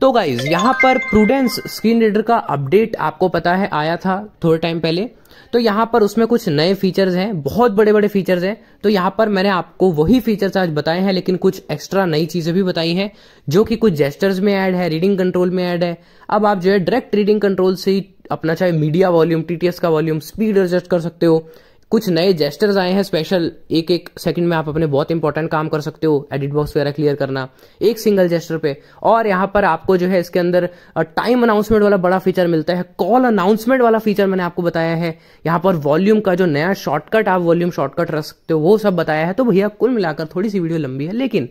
तो गाइज यहाँ पर प्रूडेंस स्क्रीन रीडर का अपडेट आपको पता है आया था थोड़े टाइम पहले तो यहाँ पर उसमें कुछ नए फीचर्स हैं बहुत बड़े बड़े फीचर्स हैं तो यहाँ पर मैंने आपको वही फीचर्स आज बताए हैं लेकिन कुछ एक्स्ट्रा नई चीज़ें भी बताई हैं जो कि कुछ जेस्टर्स में ऐड है रीडिंग कंट्रोल में ऐड है अब आप जो है डायरेक्ट रीडिंग कंट्रोल से ही अपना चाहे मीडिया वॉल्यूम टी का वॉल्यूम स्पीड एडजस्ट कर सकते हो कुछ नए जेस्टर्स आए हैं स्पेशल एक एक सेकंड में आप अपने बहुत इंपॉर्टेंट काम कर सकते हो एडिट बॉक्स वगैरह क्लियर करना एक सिंगल जेस्टर पे और यहां पर आपको जो है इसके अंदर टाइम अनाउंसमेंट वाला बड़ा फीचर मिलता है कॉल अनाउंसमेंट वाला फीचर मैंने आपको बताया है यहां पर वॉल्यूम का जो नया शॉर्टकट आप वॉल्यूम शॉर्टकट रख सकते हो वो सब बताया है तो भैया कुल मिलाकर थोड़ी सी वीडियो लंबी है लेकिन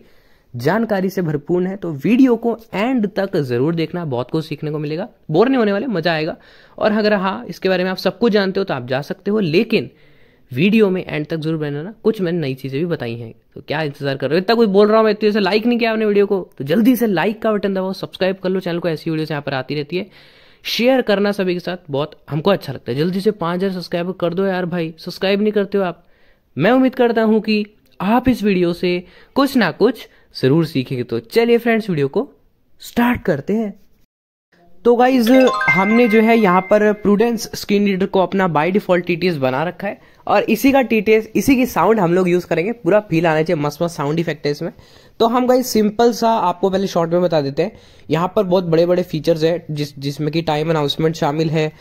जानकारी से भरपूर है तो वीडियो को एंड तक जरूर देखना बहुत कुछ सीखने को मिलेगा बोर नहीं होने वाले मजा आएगा और अगर हाँ इसके बारे में आप सब कुछ जानते हो तो आप जा सकते हो लेकिन वीडियो में एंड तक जरूर बनाना कुछ मैंने नई चीज़ें भी बताई हैं तो क्या इंतजार कर रहे हो इतना कोई बोल रहा हूँ मैं इतने से लाइक नहीं किया आपने वीडियो को तो जल्दी से लाइक का बटन दबाओ सब्सक्राइब कर लो चैनल को ऐसी वीडियो यहां पर आती रहती है शेयर करना सभी के साथ बहुत हमको अच्छा लगता है जल्दी से पांच हज़ार सब्सक्राइब कर दो यार भाई सब्सक्राइब नहीं करते हो आप मैं उम्मीद करता हूँ कि आप इस वीडियो से कुछ ना कुछ ज़रूर सीखेंगे तो चलिए फ्रेंड्स वीडियो को स्टार्ट करते हैं तो गाइज हमने जो है यहाँ पर प्रूडेंस स्क्रीन रीडर को अपना बाय डिफॉल्ट टी बना रखा है और इसी का टी इसी की साउंड हम लोग यूज़ करेंगे पूरा फील आना चाहिए मस्त मस्त साउंड इफेक्ट है इसमें तो हम गाइस सिंपल सा आपको पहले शॉर्ट में बता देते हैं यहाँ पर बहुत बड़े बड़े फीचर्स है जिस जिसमें कि टाइम अनाउंसमेंट शामिल है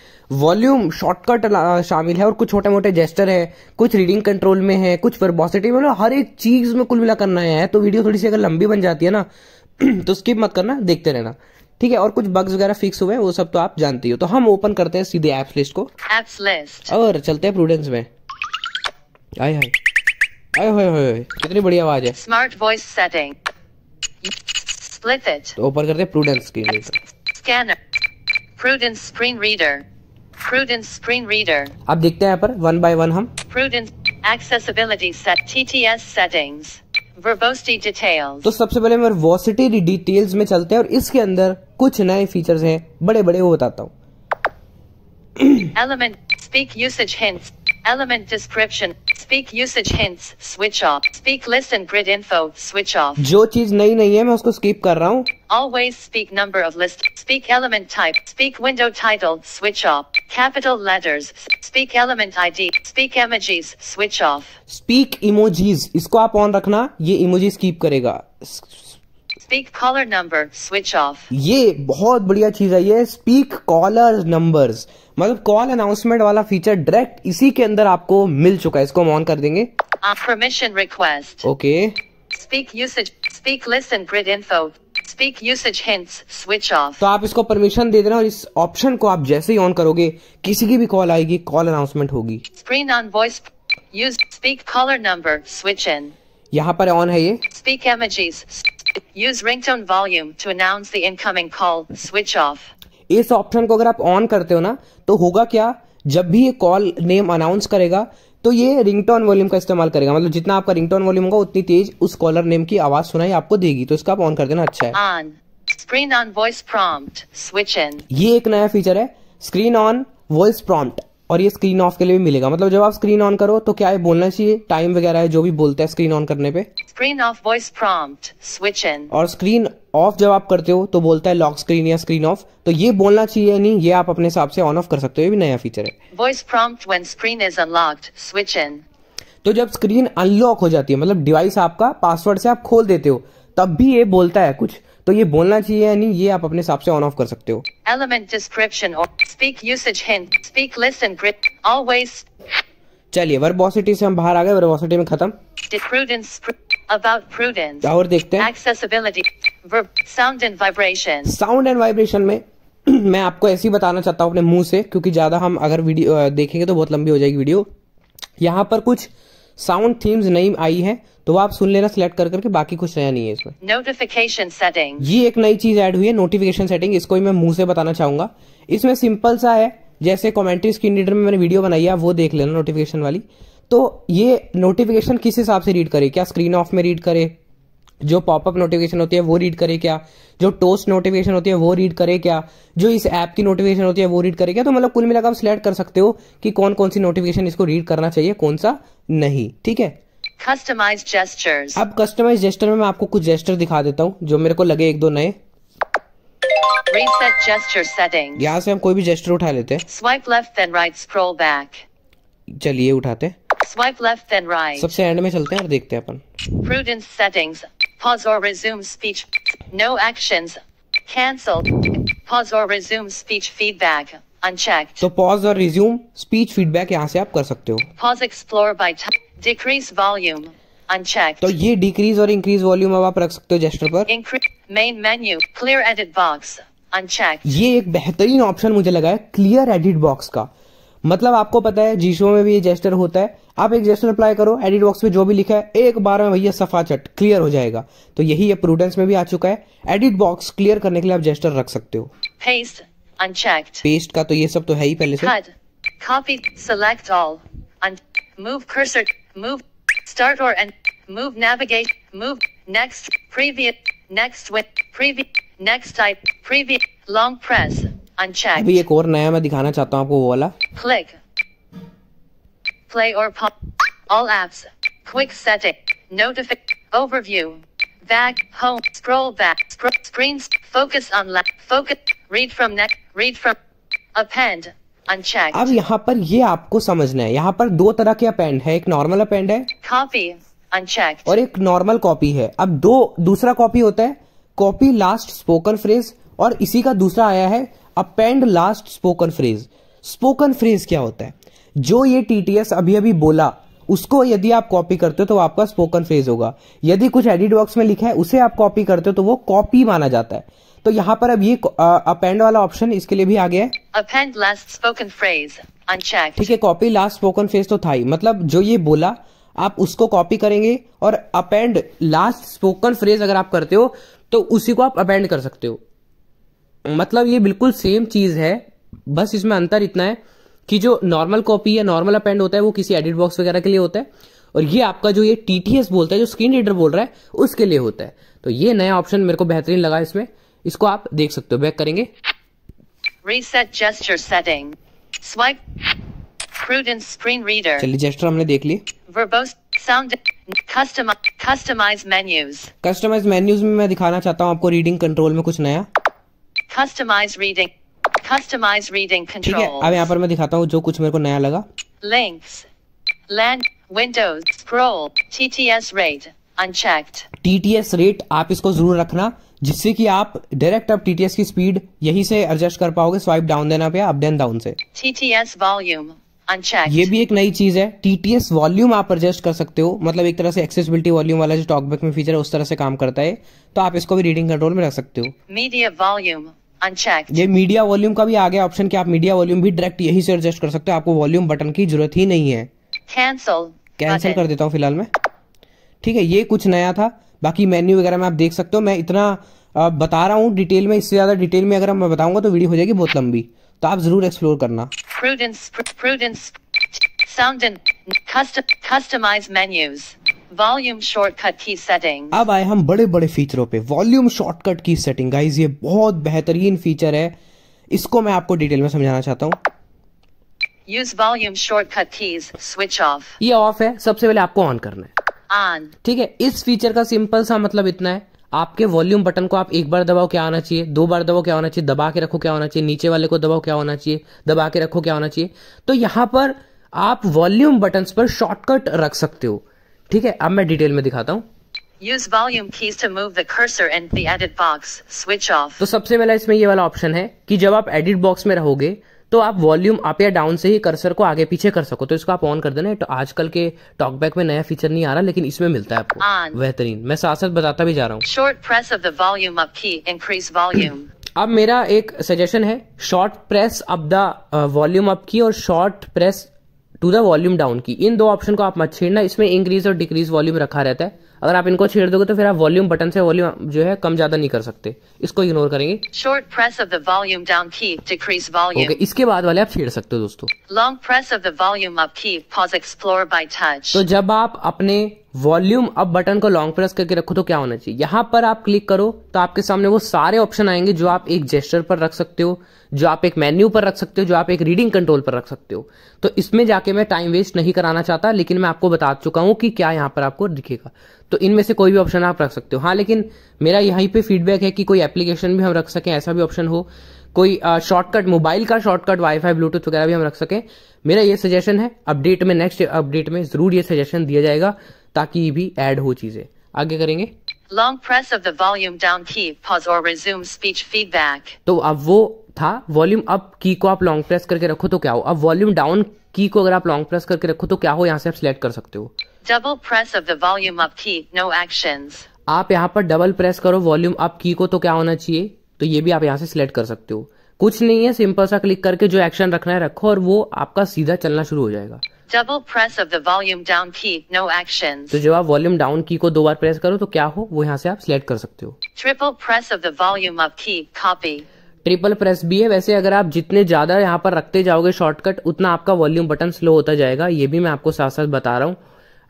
वॉल्यूम शॉर्टकट शामिल है और कुछ छोटे मोटे जेस्टर है कुछ रीडिंग कंट्रोल में है कुछ वर्बोसिटी मतलब हर एक चीज़ में कुल मिला करना है तो वीडियो थोड़ी सी अगर लंबी बन जाती है ना तो स्किप मत करना देखते रहना ठीक है और कुछ बग्स वगैरह फिक्स हुए हैं वो सब तो आप जानती हो तो हम ओपन करते हैं सीधे एप्स लिस्ट को एप्स लिस्ट और चलते हैं प्रूडेंस में आय हाय आय होय होय कितनी बढ़िया आवाज है smart voice setting split it ऊपर करते Prudence screen reader scanner Prudence screen reader Prudence screen reader अब देखते हैं यहां पर वन बाय वन हम Prudence accessibility set TTS settings verbosity details तो सबसे पहले मैं वर्बोसिटी डिटेल्स में चलते हैं और इसके अंदर कुछ नए फीचर्स हैं बड़े बड़े वो बताता हूँ element speak usage hints Element description. Speak usage hints. Switch off. Speak list and grid info. Switch off. जो चीज नई नहीं नहीं है मैं उसको स्किप कर रहा हूँ. Always speak number of list. Speak element type. Speak window title. Switch off. Capital letters. Speak element ID. Speak emojis. Switch off. Speak emojis. इसको आप ऑन रखना. ये emojis skip करेगा. Speak caller number switch off ये बहुत बढ़िया चीज है ये स्पीक कॉलर नंबर्स मतलब कॉल अनाउंसमेंट वाला फीचर डायरेक्ट इसी के अंदर आपको मिल चुका है इसको हम ऑन कर देंगे permission request okay speak usage speak listen grid info speak usage hints switch off तो आप इसको परमिशन दे देना और इस ऑप्शन को आप जैसे ही ऑन करोगे किसी की भी कॉल आएगी कॉल अनाउंसमेंट होगी screen on voice use speak caller number switch in यहाँ पर ऑन है ये speak emojis Use ringtone volume to announce the incoming call. Switch off. इस ऑप्शन को अगर आप ऑन करते हो ना तो होगा क्या जब भी ये कॉल नेम अनाउंस करेगा तो ये रिंगटोन वॉल्यूम का इस्तेमाल करेगा मतलब जितना आपका रिंगटोन वॉल्यूम होगा उतनी तेज उस कॉलर नेम की आवाज सुनाई आपको देगी तो इसका आप ऑन कर देना अच्छा है on. Screen on voice prompt. Switch in. ये एक नया फीचर है स्क्रीन ऑन वॉइस प्रॉम्प्ट और ये स्क्रीन ऑफ के लिए भी मिलेगा मतलब जब आप स्क्रीन ऑन करो तो क्या ये बोलना चाहिए टाइम वगैरह है जो भी बोलते हैं स्क्रीन ऑन करने पे screen off voice prompt switch in और स्क्रीन ऑफ जब आप करते हो तो बोलता है लॉक स्क्रीन या स्क्रीन ऑफ तो ये बोलना चाहिए नहीं ये आप अपने हिसाब से ऑन ऑफ कर सकते हो ये भी नया फीचर है voice prompt when screen is unlocked switch in तो जब स्क्रीन अनलॉक हो जाती है मतलब डिवाइस आपका पासवर्ड से आप खोल देते हो तब भी ये बोलता है कुछ तो ये बोलना चाहिए यानी ये आप अपने हिसाब से ऑन ऑफ कर सकते हो element description speak usage hint speak listen always चलिए वर्बोसिटी से हम बाहर आ गए वर्बोसिटी में खत्म प्रूडेंस अबाउट प्रूडेंस और देखते हैं accessibility verb sound and vibration sound and vibration में मैं आपको ऐसे ही बताना चाहता हूँ अपने मुंह से क्योंकि ज्यादा हम अगर वीडियो देखेंगे तो बहुत लंबी हो जाएगी वीडियो यहाँ पर कुछ साउंड थीम्स नहीं आई है तो आप सुन लेना सिलेक्ट कर करके बाकी कुछ नया नहीं है इसमें नोटिफिकेशन सेटिंग ये एक नई चीज ऐड हुई है नोटिफिकेशन सेटिंग इसको मैं मुंह से बताना चाहूंगा इसमें सिंपल सा है जैसे कमेंट्री स्क्रीन रीडर में मैंने वीडियो बनाई है वो देख लेना नोटिफिकेशन वाली तो ये नोटिफिकेशन किस हिसाब से रीड करे क्या स्क्रीन ऑफ में रीड करे जो पॉपअप नोटिफिकेशन होती है वो रीड करे क्या जो टोस्ट नोटिफिकेशन होती है वो रीड करे क्या जो इस ऐप की नोटिफिकेशन होती है वो रीड करे क्या तो मतलब कुल मिलाकर आप सिलेक्ट कर सकते हो कि कौन कौन सी नोटिफिकेशन इसको रीड करना चाहिए कौन सा नहीं ठीक है कस्टमाइज जेस्टर्स अब कस्टमाइज जेस्टर में मैं आपको कुछ जेस्टर दिखा देता हूँ जो मेरे को लगे एक दो नए रीसेट जेस्टर सेटिंग यहाँ से हम कोई भी जेस्टर उठा लेते हैं swipe left then right scroll back चलिए उठाते स्वाइप लेफ्ट देन राइट सबसे एंड में चलते हैं और देखते हैं अपन Prudence settings pause speech no actions cancelled pause और रिज्यूम स्पीच फीडबैक अनचेक्ड तो पॉज और रिज्यूम स्पीच फीडबैक यहाँ से आप कर सकते हो pause explore by decrease volume uncheck तो ये डिक्रीज और इंक्रीज वॉल्यूम अब आप रख सकते हो जेस्टर पर main menu clear edit box uncheck ये एक बेहतरीन ऑप्शन मुझे लगा है क्लियर एडिट बॉक्स का मतलब आपको पता है जीशो में भी ये जेस्टर होता है आप एक जेस्टर अप्लाई करो एडिट बॉक्स में जो भी लिखा है एक बार में भैया सफा चट क्लियर हो जाएगा तो यही ये प्रूडेंस में भी आ चुका है एडिट बॉक्स क्लियर करने के लिए आप जेस्टर रख सकते हो पेस्ट अनचेक्ड पेस्ट का तो ये सब तो है ही पहले से copy select all move cursor, move start or end, move navigate, move next, preview, next with preview, next type, preview, long press, Uncheck. अभी एक और नया मैं दिखाना चाहता हूँ आपको वो वाला. Click, play or pop, all apps, quick setting, notify, overview. Back, home, scroll back, scroll, screens, focus on left, focus, read from neck, read from, append, unchecked. अब यहाँ पर ये आपको समझना है यहाँ पर दो तरह के अपेंड है एक नॉर्मल अपेंड है कॉपी unchecked. और एक नॉर्मल कॉपी है अब दो दूसरा कॉपी होता है कॉपी लास्ट स्पोकन फ्रेज और इसी का दूसरा आया है append last spoken phrase spoken phrase क्या होता है जो ये टीटीएस अभी अभी बोला उसको यदि आप कॉपी करते हो तो आपका स्पोकन फ्रेज होगा यदि कुछ एडिट बॉक्स में लिखा है उसे आप कॉपी करते हो तो वो कॉपी माना जाता है तो यहाँ पर अब ये अपेंड वाला ऑप्शन इसके लिए भी आ गया है अपेंड लास्ट स्पोकन फ्रेज ठीक है कॉपी लास्ट स्पोकन फ्रेज तो था ही मतलब जो ये बोला आप उसको कॉपी करेंगे और अपेंड लास्ट स्पोकन फ्रेज अगर आप करते हो तो उसी को आप अपेंड कर सकते हो मतलब ये बिल्कुल सेम चीज है बस इसमें अंतर इतना है कि जो नॉर्मल कॉपी या नॉर्मल अपेंड होता है वो किसी एडिट बॉक्स वगैरह के लिए होता है और ये आपका जो ये टीटीएस बोलता है जो स्क्रीन रीडर बोल रहा है उसके लिए होता है तो ये नया ऑप्शन मेरे को बेहतरीन लगा इसमें इसको आप देख सकते हो बैक करेंगे reset gesture setting swipe screen reader चलिए जेस्चर हमने देख लिए verbose sound customise menus customise menus में मैं दिखाना चाहता हूँ आपको रीडिंग कंट्रोल में कुछ नया customise reading customise reading control ठीक है अब यहाँ पर मैं दिखाता हूँ जो कुछ मेरे को नया लगा links land windows scroll TTS rate unchecked TTS rate आप इसको जरूर रखना जिससे कि आप डायरेक्ट आप टीटीएस की स्पीड यहीं से एडजस्ट कर पाओगे स्वाइप डाउन देना पे अप देन डाउन से टीटीएस वॉल्यूम ये भी एक नई चीज है टीटीएस वॉल्यूम आप एडजस्ट कर सकते हो मतलब एक तरह से एक्सेसिबिलिटी वॉल्यूम वाला जो टॉकबैक में फीचर है उस तरह से काम करता है तो आप इसको भी रीडिंग कंट्रोल में रख सकते हो मीडिया वॉल्यूम ये मीडिया वॉल्यूम का भी आ गया ऑप्शन कि आप मीडिया वॉल्यूम भी डायरेक्ट यही से एडजस्ट कर सकते हो आपको वॉल्यूम बटन की जरूरत ही नहीं है कैंसिल कैंसिल कर देता हूँ फिलहाल मैं ठीक है ये कुछ नया था बाकी मेन्यू वगैरह में आप देख सकते हो मैं इतना बता रहा हूँ डिटेल में इससे ज़्यादा डिटेल में अगर मैं बताऊंगा तो वीडियो हो जाएगी बहुत लंबी तो आप ज़रूर एक्सप्लोर करना वॉल्यूम शॉर्टकट की सेटिंग अब आए हम बड़े बड़े फीचरों पे वॉल्यूम शॉर्टकट की सेटिंग गाइज ये बहुत बेहतरीन फीचर है इसको मैं आपको डिटेल में समझाना चाहता हूँ use volume shortcut keys switch off ये ऑफ है सबसे पहले आपको ऑन करना है ऑन ठीक है इस फीचर का सिंपल सा मतलब इतना है आपके वॉल्यूम बटन को आप एक बार दबाओ क्या आना चाहिए दो बार दबाओ क्या होना चाहिए दबा के रखो क्या होना चाहिए नीचे वाले को दबाओ क्या होना चाहिए दबा के रखो क्या होना चाहिए तो यहां पर आप वॉल्यूम बटन पर शॉर्टकट रख सकते हो ठीक है अब मैं डिटेल में दिखाता हूँ Use volume keys to move the cursor and the edit box. Switch off. तो सबसे पहला इसमें ये वाला ऑप्शन है कि जब आप एडिट बॉक्स में रहोगे तो आप वॉल्यूम अप या डाउन से ही कर्सर को आगे पीछे कर सको तो इसको आप ऑन कर देना तो आजकल के टॉकबैक में नया फीचर नहीं आ रहा लेकिन इसमें मिलता है आपको बेहतरीन मैं साथ साथ बताता भी जा रहा हूँ अब मेरा एक सजेशन है short press up the volume up key और short press to the volume down key इन दो ऑप्शन को आप मत छेड़ना इसमें इंक्रीज और डिक्रीज वॉल्यूम रखा रहता है अगर आप इनको छेड़ दोगे तो फिर आप वॉल्यूम बटन से वॉल्यूम जो है कम ज्यादा नहीं कर सकते इसको इग्नोर करेंगे short press of the volume down key decrease volume okay इसके बाद वाले आप छेड़ सकते हो दोस्तों long press of the volume up key pause explore by touch तो जब आप अपने वॉल्यूम अप बटन को लॉन्ग प्रेस करके रखो तो क्या होना चाहिए यहाँ पर आप क्लिक करो तो आपके सामने वो सारे ऑप्शन आएंगे जो आप एक जेस्टर पर रख सकते हो जो आप एक मेन्यू पर रख सकते हो जो आप एक रीडिंग कंट्रोल पर रख सकते हो तो इसमें जाके मैं टाइम वेस्ट नहीं कराना चाहता लेकिन मैं आपको बता चुका हूं कि क्या यहां पर आपको दिखेगा तो इनमें से कोई भी ऑप्शन आप रख सकते हो हाँ लेकिन मेरा यहीं पर फीडबैक है कि कोई एप्लीकेशन भी हम रख सकें ऐसा भी ऑप्शन हो कोई शॉर्टकट मोबाइल का शॉर्टकट वाईफाई ब्लूटूथ वगैरह भी हम रख सकें मेरा ये सजेशन है अपडेट में नेक्स्ट अपडेट में ज़रूर ये सजेशन दिया जाएगा ताकि भी ऐड हो चीजें आगे करेंगे long press of the volume down key pause और रिज्यूम स्पीच फीडबैक तो अब वो था वॉल्यूम अप की को आप लॉन्ग प्रेस करके रखो तो क्या हो अब वॉल्यूम डाउन की को अगर आप लॉन्ग प्रेस करके रखो तो क्या हो यहाँ से आप सिलेक्ट कर सकते हो double press of the volume up key no action आप यहाँ पर डबल प्रेस करो वॉल्यूम अप की को तो क्या होना चाहिए तो ये भी आप यहाँ से सिलेक्ट कर सकते हो कुछ नहीं है सिंपल सा क्लिक करके जो एक्शन रखना है रखो और वो आपका सीधा चलना शुरू हो जाएगा double press of the volume down key no action तो जब आप वॉल्यूम डाउन की को दो बार प्रेस करो तो क्या हो वो यहाँ से आप सिलेक्ट कर सकते हो triple press of the volume off key copy triple press भी है वैसे अगर आप जितने ज्यादा यहाँ पर रखते जाओगे शॉर्टकट उतना आपका वॉल्यूम बटन स्लो होता जाएगा ये भी मैं आपको साथ साथ बता रहा हूँ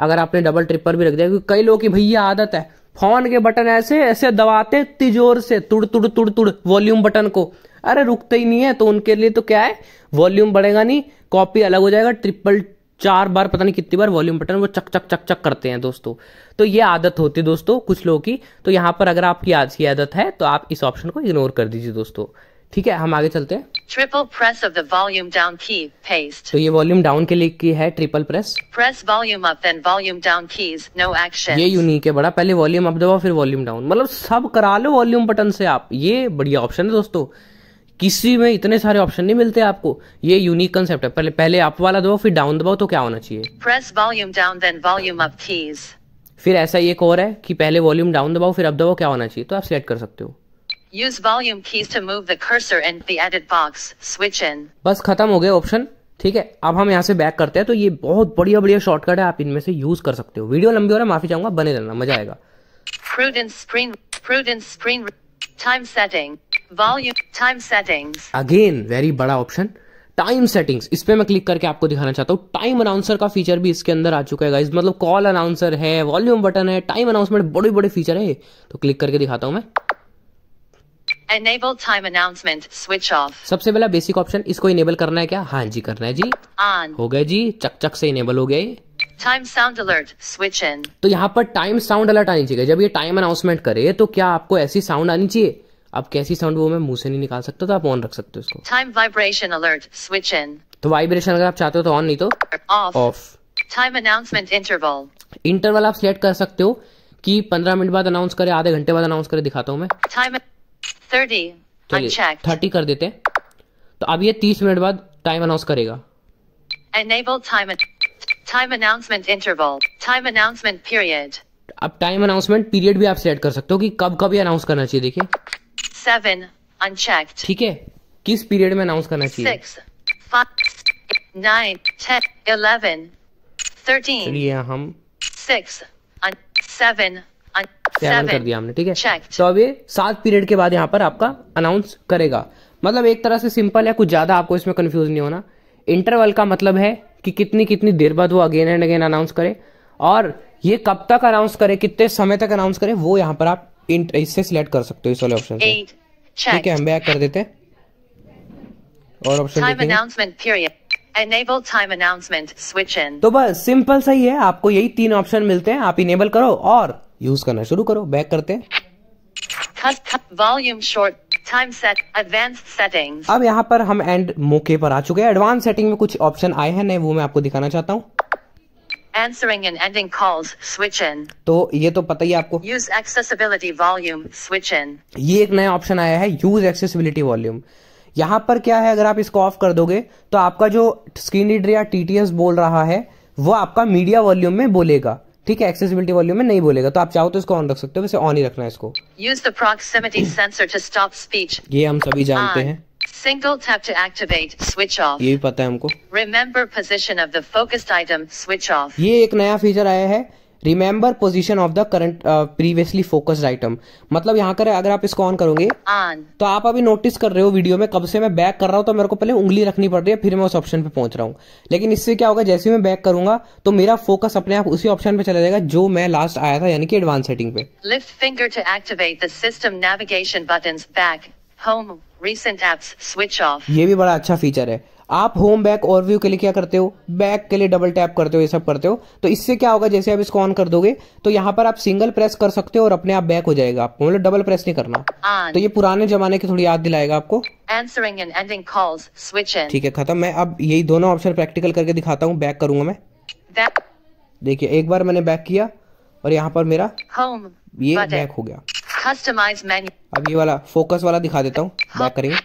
अगर आपने डबल ट्रिपल भी रख दिया क्योंकि कई लोगों की भैया आदत है फोन के बटन ऐसे ऐसे दबाते तिजोर से तुड़ तुड़ तुड़ तुड़ वॉल्यूम बटन को अरे रुकते ही नहीं है तो उनके लिए तो क्या है वॉल्यूम बढ़ेगा नहीं कॉपी अलग हो जाएगा ट्रिपल चार बार पता नहीं कितनी बार वॉल्यूम बटन वो चक चक चक चक करते हैं दोस्तों तो ये आदत होती है दोस्तों कुछ लोगों की तो यहाँ पर अगर आपकी आज की आदत है तो आप इस ऑप्शन को इग्नोर कर दीजिए दोस्तों ठीक है हम आगे चलते हैं triple press of the volume down key paste तो ये वॉल्यूम डाउन के लिए की है triple press press volume up then volume down keys no action ये यूनिक है बड़ा पहले वॉल्यूम अप दबाओ फिर वॉल्यूम डाउन मतलब सब करा लो वॉल्यूम बटन से आप ये बढ़िया ऑप्शन है दोस्तों किसी में इतने सारे ऑप्शन नहीं मिलते आपको ये यूनिक कंसेप्ट है पहले पहले अप वाला दो फिर डाउन दबाओ तो क्या होना चाहिए press volume down then volume up keys फिर ऐसा एक और है कि पहले वॉल्यूम डाउन दबाओ फिर अप दबाओ क्या होना चाहिए तो आप सिलेक्ट कर सकते हो use volume keys to move the cursor and the edit box switch in बस खत्म हो गए ऑप्शन ठीक है अब हम यहाँ से बैक करते हैं तो ये बहुत बढ़िया बढ़िया शॉर्टकट है आप इनमें से यूज कर सकते हो वीडियो लंबी हो रहा है माफी चाहूंगा बने रहना मजा आएगा Prudence screen Prudence screen time setting volume time settings again very बड़ा ऑप्शन टाइम सेटिंग्स इस पर मैं क्लिक करके आपको दिखाना चाहता हूँ टाइम अनाउंसर का फीचर भी इसके अंदर आ चुका है गाइज मतलब कॉल अनाउंसर है वॉल्यूम बटन है टाइम अनाउंसमेंट बड़े बड़े फीचर है तो क्लिक करके दिखाता हूँ मैं Enable time announcement switch off. सबसे पहला बेसिक ऑप्शन इसको इनेबल करना है क्या हाँ जी करना है जी On. हो गया जी चक चक से इनेबल हो गया time sound alert switch in तो यहाँ पर टाइम साउंड अलर्ट आनी चाहिए जब ये टाइम अनाउंसमेंट करे तो क्या आपको ऐसी साउंड आनी चाहिए अब कैसी साउंड वो मैं मुंह से नहीं निकाल सकता तो आप ऑन रख सकते हो इसको time vibration alert switch in तो वाइब्रेशन अगर आप चाहते हो तो ऑन नहीं तो off time announcement interval interval आप सिलेक्ट कर सकते हो कि पंद्रह मिनट बाद अनाउंस करे आधे घंटे बाद अनाउंस करे दिखाता हूँ मैं टाइम 30 थर्टी कर देते हैं तो अब ये तीस मिनट बाद टाइम अनाउंस करेगा Enable time time announcement interval time announcement period अब टाइम अनाउंसमेंट पीरियड भी आप सेट कर सकते हो कि कब कब ये अनाउंस करना चाहिए देखिए सेवन अनचेक ठीक है किस पीरियड में अनाउंस करना चाहिए six five nine ten eleven thirteen हम सिक्स सेवन कर दिया हमने ठीक है checked. तो अब ये सात पीरियड के बाद यहाँ पर आपका अनाउंस करेगा मतलब एक तरह से सिंपल है कुछ ज़्यादा आपको इसमें कन्फ्यूज नहीं होना इंटरवल का मतलब है कि कितनी कितनी देर बाद वो अगेन एंड अगेन अनाउंस करे और ये कब तक अनाउंस करे कितने समय तक अनाउंस करे वो यहाँ पर आप इंट इससे सिलेक्ट कर सकते हो इस वाले ऑप्शन से ठीक है हम बैक कर देते हैं और option Enable time announcement switch in. तो बस सिंपल सही है आपको यही तीन ऑप्शन मिलते हैं आप इनेबल करो और यूज करना शुरू करो बैक करते volume short time set advance settings अब यहाँ पर हम एंड मौके पर आ चुके हैं एडवांस सेटिंग में कुछ ऑप्शन आए हैं नए वो मैं आपको दिखाना चाहता हूँ answering and ending calls switch in तो ये तो पता ही आपको use accessibility volume switch in ये एक नया ऑप्शन आया है use accessibility volume यहाँ पर क्या है अगर आप इसको ऑफ कर दोगे तो आपका जो स्क्रीन रीडर या टीटीएस बोल रहा है वो आपका मीडिया वॉल्यूम में बोलेगा ठीक है एक्सेसिबिलिटी वॉल्यूम में नहीं बोलेगा तो आप चाहो तो इसको ऑन रख सकते हो वैसे ऑन ही रखना है इसको use the proximity sensor to stop speech ये हम सभी जानते हैं Single tap to activate, switch off. ये पता है हमको Remember position of the focused item, switch off. ये एक नया फीचर आया है remember position of the current previously focused item मतलब यहाँ कर अगर आप इसको ऑन करोगे on. तो आप अभी नोटिस कर रहे हो वीडियो में कब से मैं बैक कर रहा हूँ तो मेरे को पहले उंगली रखनी पड़ रही है फिर मैं उस ऑप्शन पे पहुंच रहा हूँ लेकिन इससे क्या होगा जैसे मैं बैक करूंगा तो मेरा फोकस अपने आप उसी ऑप्शन पे चला जाएगा जो मैं लास्ट आया था यानी कि एडवांस सेटिंग पे lift finger to activate the system navigation button back home recent apps switch off ये भी बड़ा अच्छा फीचर है आप होम बैक और व्यू के लिए क्या करते हो बैक के लिए डबल टैप करते हो ये सब करते हो तो इससे क्या होगा जैसे आप इसको ऑन कर दोगे तो यहाँ पर आप सिंगल प्रेस कर सकते हो और अपने आप बैक हो जाएगा आपको मतलब डबल प्रेस नहीं करना तो ये पुराने जमाने की थोड़ी याद दिलाएगा आपको answering and ending calls switch in. ठीक है खत्म मैं अब यही दोनों ऑप्शन प्रैक्टिकल करके दिखाता हूँ बैक करूंगा मैं देखिए एक बार मैंने बैक किया और यहाँ पर मेरा होम ये बैक हो गया कस्टमाइज मेन्यू अब ये वाला फोकस वाला दिखा देता हूँ बैक करेंगे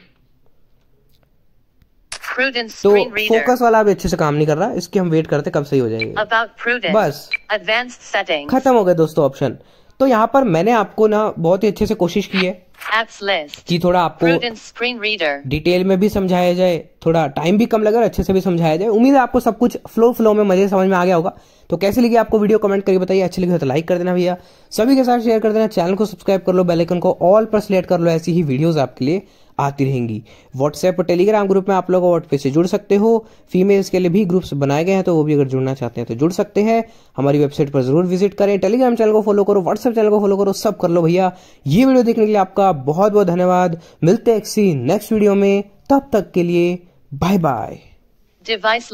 तो फोकस वाला अभी अच्छे से काम नहीं कर रहा इसके हम वेट करते कब सही हो जाएगी बस खत्म हो गए दोस्तों ऑप्शन तो यहाँ पर मैंने आपको ना बहुत ही अच्छे से कोशिश की है एप्स लिस्ट कि थोड़ा आपको डिटेल में भी समझाया जाए थोड़ा टाइम भी कम लगा अच्छे से भी समझाया जाए उम्मीद है आपको सब कुछ फ्लो फ्लो में मजे समझ में आ गया होगा तो कैसे लगी आपको वीडियो कमेंट करके बताइए अच्छी लगी तो लाइक कर देना भैया सभी के साथ शेयर कर देना चैनल को सब्सक्राइब कर लो बेलाइकन को ऑल पर सिलेक्ट कर लो ऐसी ही वीडियोज आपके लिए आती रहेंगी व्हाट्सएप और टेलीग्राम ग्रुप में आप लोग व्हाट्सएप से जुड़ सकते हो फीमेल्स के लिए भी ग्रुप्स बनाए गए हैं तो वो भी अगर जुड़ना चाहते हैं तो जुड़ सकते हैं हमारी वेबसाइट पर जरूर विजिट करें टेलीग्राम चैनल को फॉलो करो व्हाट्सएप चैनल को फॉलो करो सब कर लो भैया ये वीडियो देखने के लिए आपका बहुत बहुत धन्यवाद मिलते हैं नेक्स्ट वीडियो में तब तक के लिए बाय बाय डिवाइस